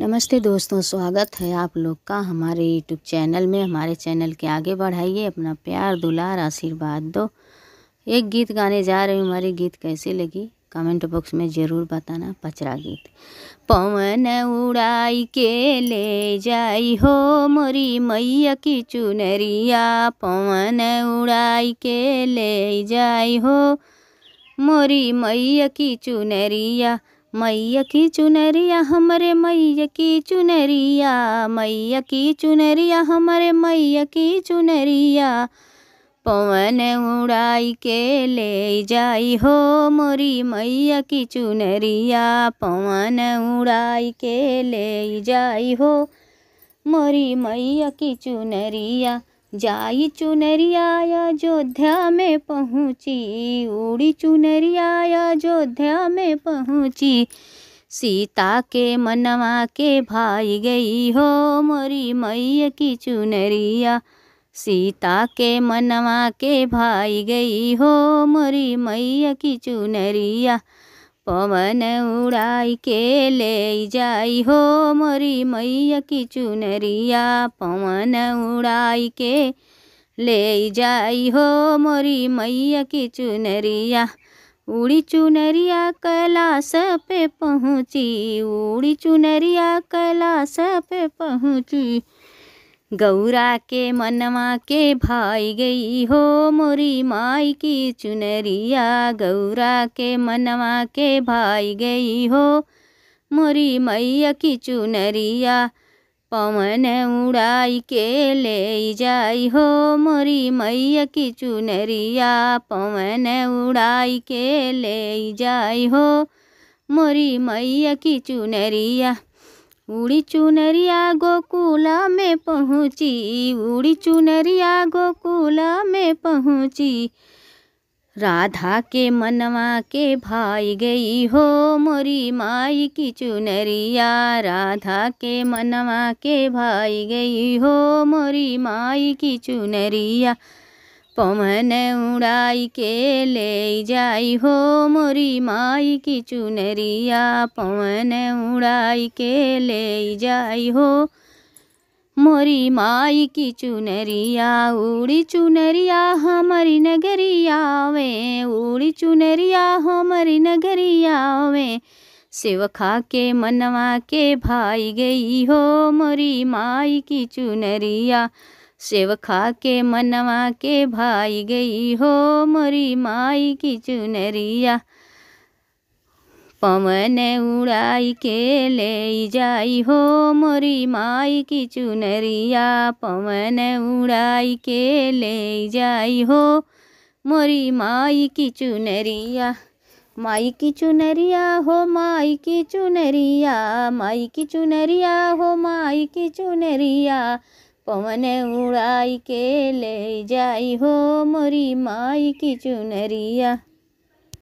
नमस्ते दोस्तों स्वागत है आप लोग का हमारे यूट्यूब चैनल में हमारे चैनल के आगे बढ़ाइए अपना प्यार दुलार आशीर्वाद दो एक गीत गाने जा रहे हमारी गीत कैसे लगी कमेंट बॉक्स में ज़रूर बताना पचरा गीत पवन उड़ाई के ले जाई हो मोरी मैया की चुनरिया पवन उड़ाई के ले जाई हो मोरी मैया की चुनरिया मैया की चुनरिया हमारे मैया की चुनरिया मैया की चुनरिया हमारे मैया की चुनरिया पवन उड़ाई के ले जाई हो मोरी मैया की चुनरिया पवन उड़ाई के ले जाई हो मोरी मैया की चुनरिया जाई चुनरिया अयोध्या में पहुँची उड़ी चुनरिया अयोध्या में पहुँची सीता के मनवा के भाई गई हो मोरी मैया की चुनरिया सीता के मनवा के भाई गई हो मोरी मैया की चुनरिया पवन उड़ाई के ले जाई हो मोरी मैया की चुनरिया पवन उड़ाई के ले जाई हो मोरी मैया की चुनरिया उड़ी चुनरिया कैलाश पे पहुँची उड़ी चुनरिया कैलाश पे पहुँची गौरा के मनवा के भाई गई हो मोरी माई की चुनरिया गौरा के मनवा के भाई गई हो मोरी मैया की चुनरिया पवन उड़ाई के ले जाई हो मोरी मैया की चुनरिया पवन उड़ाई के ले जाई हो मोरी मैया की चुनरिया उड़ी चुनरिया गोकुल में पहुँची उड़ी चुनरिया गोकुल में पहुँची राधा के मनवा के भाई गई हो मोरी माई की चुनरिया राधा के मनवा के भाई गई हो मोरी माई की चुनरिया पमन उड़ाई के ले जाई हो मोरी माई की चुनरिया पमने उड़ाई के ले जाई हो मोरी माई की चुनरिया उड़ी चुनरिया हमारी नगरिया वे उड़ी चुनरिया हमारी नगरिया वे सेव खा के मनवा के भाई गई हो मोरी माई की चुनरिया सेव खा के मनवा के भाई गई हो मोरी माई की चुनरिया पवन उड़ाई के ले जाई हो मोरी माई की चुनरिया पवन उड़ाई के ले जाई हो मोरी माई की चुनरिया माई की चुनरिया हो माई की चुनरिया माई की चुनरिया हो माई की चुनरिया पवन उड़ाई के ले जाई हो मोरी माई की चुनरिया